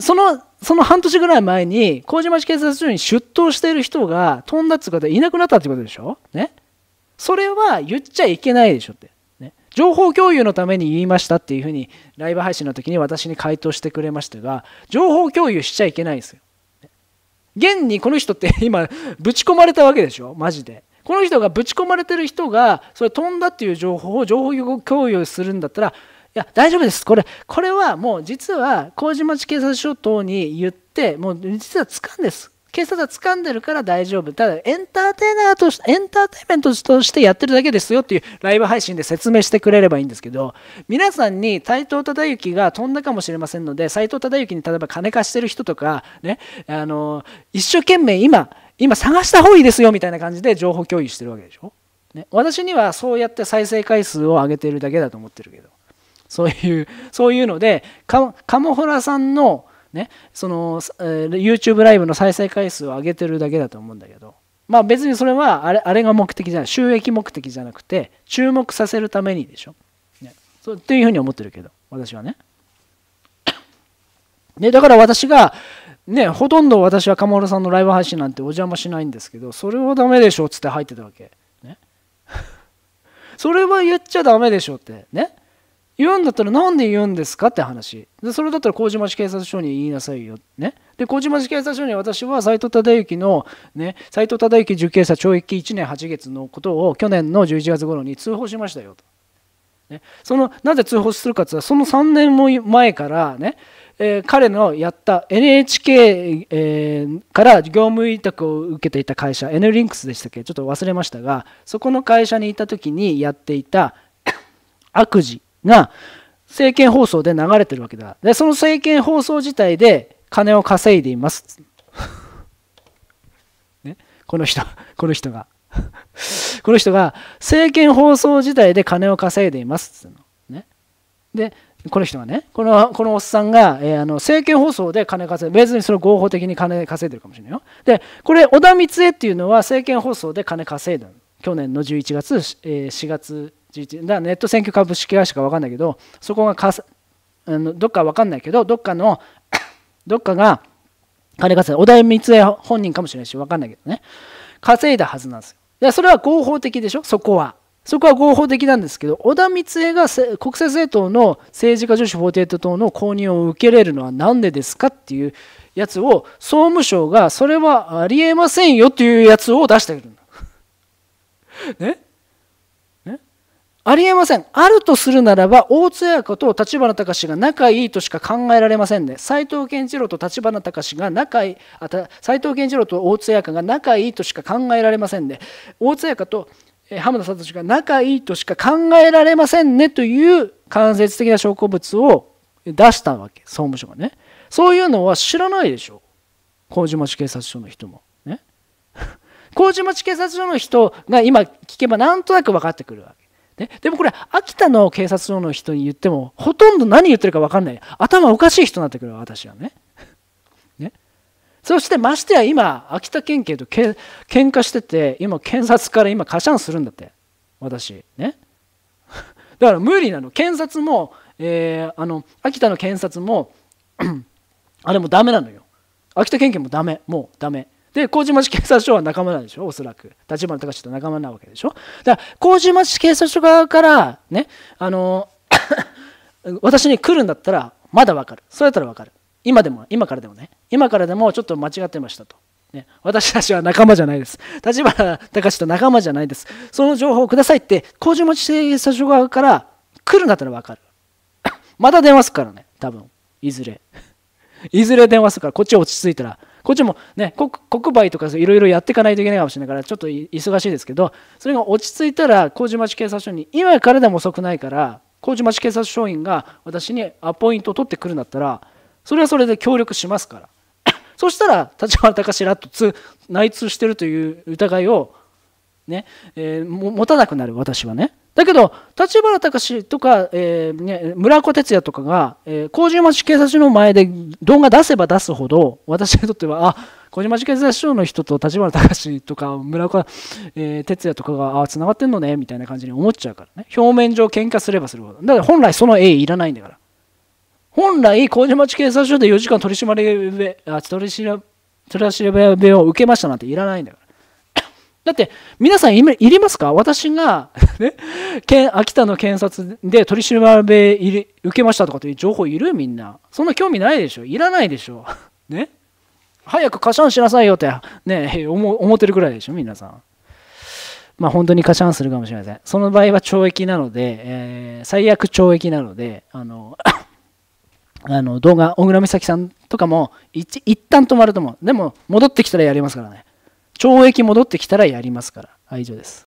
そのその半年ぐらい前に麹町警察署に出頭している人が飛んだっつう方いなくなったってことでしょねそれは言っちゃいけないでしょって。ね、情報共有のために言いましたっていうふうにライブ配信の時に私に回答してくれましたが情報共有しちゃいけないんですよ。現にこの人って今ぶち込まれたわけでしょマジで。この人がぶち込まれてる人がそれ飛んだっていう情報を情報共有するんだったらいや大丈夫ですこれこれはもう実は麹町警察署等に言ってもう実はつかんです警察は掴んでるから大丈夫ただエンターテイナーとしてエンターテイメントとしてやってるだけですよっていうライブ配信で説明してくれればいいんですけど皆さんに斎藤忠之が飛んだかもしれませんので斎藤忠之に例えば金貸してる人とかねあの一生懸命今今探した方がいいですよみたいな感じで情報共有してるわけでしょ、ね、私にはそうやって再生回数を上げてるだけだと思ってるけどそういうそういうのでカモフラさんのね、その、えー、YouTube ライブの再生回数を上げてるだけだと思うんだけど、まあ別にそれはあれあれが目的じゃない、収益目的じゃなくて、注目させるためにでしょ。ね、そうっていうふうに思ってるけど、私はね。ね、だから私が、ね、ほとんど私は鴨原さんのライブ配信なんてお邪魔しないんですけど、それはダメでしょっつって入ってたわけ。ね。それは言っちゃダメでしょって。ね。言うんだったら何で言うんですかって話でそれだったら麹町警察署に言いなさいよねで麹町警察署に私は斎藤忠之のね斎藤忠之受刑者懲役1年8月のことを去年の11月頃に通報しましたよと、ね、そのなぜ通報するかうとその3年も前からね、えー、彼のやった NHK、えー、から業務委託を受けていた会社 N リンクスでしたっけちょっと忘れましたがそこの会社にいた時にやっていた悪事が政見放送で流れてるわけだ。で、その政見 放送自体で金を稼いでいます。ね、この人、この人が。この人が政見放送自体で金を稼いでいますっの、ね。で、この人がね、このこのおっさんが、えー、あの政見放送で金稼いで、別にその合法的に金稼いでるかもしれないよ。で、これ、小田光恵っていうのは政見放送で金稼いだ去年の11月、えー、4月だネット選挙株式会社か分かんないけどそこがかあのどっか分かんないけどどっかの どっかが金稼い小田井光恵本人かもしれないし分かんないけどね稼いだはずなんですよでそれは合法的でしょそこはそこは合法的なんですけど小田光恵が国政政党の政治家女子48党の公認を受けれるのは何でですかっていうやつを総務省がそれはありえませんよっていうやつを出してくる ねありえません。あるとするならば、大津彩子と立花隆が仲いいとしか考えられませんね。斎藤健次郎と立花隆が仲いい、斎藤健次郎と大津彩子が仲いいとしか考えられませんね。大津彩子と浜田聡が仲いいとしか考えられませんねという間接的な証拠物を出したわけ、総務省がね。そういうのは知らないでしょ。麹町警察署の人も。ね。麹町警察署の人が今聞けばなんとなく分かってくるわね、でもこれ秋田の警察署の人に言ってもほとんど何言ってるか分かんない頭おかしい人になってくる私はね ねそしてましてや今秋田県警とけ喧嘩してて今検察から今カシャンするんだって私ね だから無理なの検察も、えー、あの秋田の検察も あれもダメなのよ秋田県警もダメもうダメで麹町警察署は仲間なんでしょおそらく立花隆と仲間なわけでしょだから麹町警察署側からねあの 私に来るんだったらまだわかるそれだったらわかる今でも今からでもね今からでもちょっと間違ってましたとね、私たちは仲間じゃないです。立花隆と仲間じゃないです。その情報をくださいって、麹町警察署側から来るんだったら分かる。また電話すからね、多分いずれ。いずれ電話すから、こっち落ち着いたらこっちもね、国売とかいろいろやっていかないといけないかもしれないから、ちょっと忙しいですけど、それが落ち着いたら、麹町警察署に、今からでも遅くないから、麹町警察署員が私にアポイントを取ってくるんだったら、それはそれで協力しますから。そしたら、立花隆らと内通してるという疑いをね、ねえー、持たなくなる、私はね。だけど立花隆とか、えーね、村岡哲也とかが、えー、麹町警察署の前で動画出せば出すほど私にとってはあ麹町警察署の人と立花隆とか村岡、えー、哲也とかがあつながってんのねみたいな感じに思っちゃうからね表面上喧嘩すればするほどだから本来その絵いらないんだから本来麹町警察署で4時間取り締まりあ取り調べを受けましたなんていらないんだからだって皆さんいりますか私が ね、秋田の検察で取り調べ受けましたとかという情報いるみんなそんな興味ないでしょいらないでしょ ね早くカシャンしなさいよってね思思ってるぐらいでしょ皆さんまあ本当にカシャンするかもしれませんその場合は懲役なので、えー、最悪懲役なのであの あの動画小倉美咲さんとかも一旦止まると思うでも戻ってきたらやりますからね懲役戻ってきたらやりますから。愛情以上です。